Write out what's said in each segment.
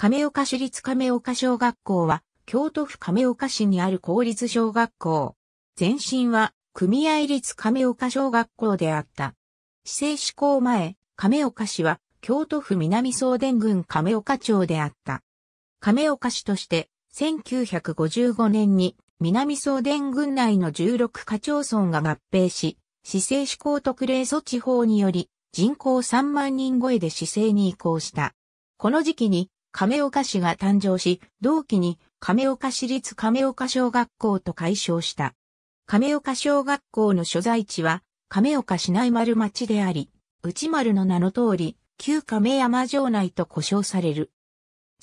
亀岡市立亀岡小学校は、京都府亀岡市にある公立小学校。前身は、組合立亀岡小学校であった。市政施行前、亀岡市は、京都府南総伝郡亀岡町であった。亀岡市として、1955年に、南総伝郡内の16課町村が合併し、市政施行特例措置法により、人口3万人超えで市政に移行した。この時期に亀岡市が誕生し、同期に亀岡市立亀岡小学校と改称した。亀岡小学校の所在地は、亀岡市内丸町であり、内丸の名の通り、旧亀山城内と呼称される。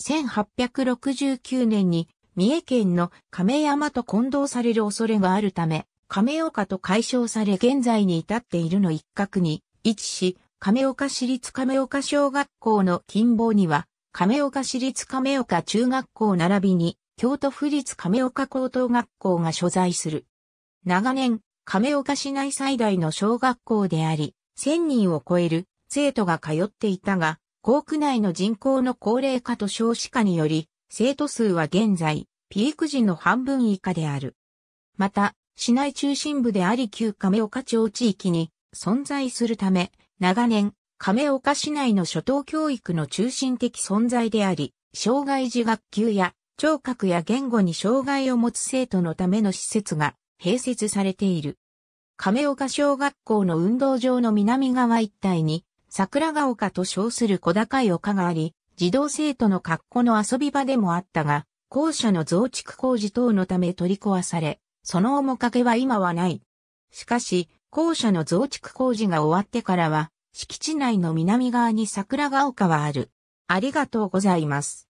1869年に三重県の亀山と混同される恐れがあるため、亀岡と解消され現在に至っているの一角に位置し、亀岡市立亀岡小学校の近傍には亀岡市立亀岡中学校並びに、京都府立亀岡高等学校が所在する。長年、亀岡市内最大の小学校であり、1000人を超える生徒が通っていたが、校区内の人口の高齢化と少子化により、生徒数は現在、ピーク時の半分以下である。また、市内中心部であり旧亀岡町地域に存在するため、長年、亀岡市内の初等教育の中心的存在であり、障害児学級や聴覚や言語に障害を持つ生徒のための施設が併設されている。亀岡小学校の運動場の南側一帯に桜ヶ丘と称する小高い丘があり、児童生徒の格好の遊び場でもあったが、校舎の増築工事等のため取り壊され、その面影は今はない。しかし、校舎の増築工事が終わってからは、敷地内の南側に桜ヶ丘はある。ありがとうございます。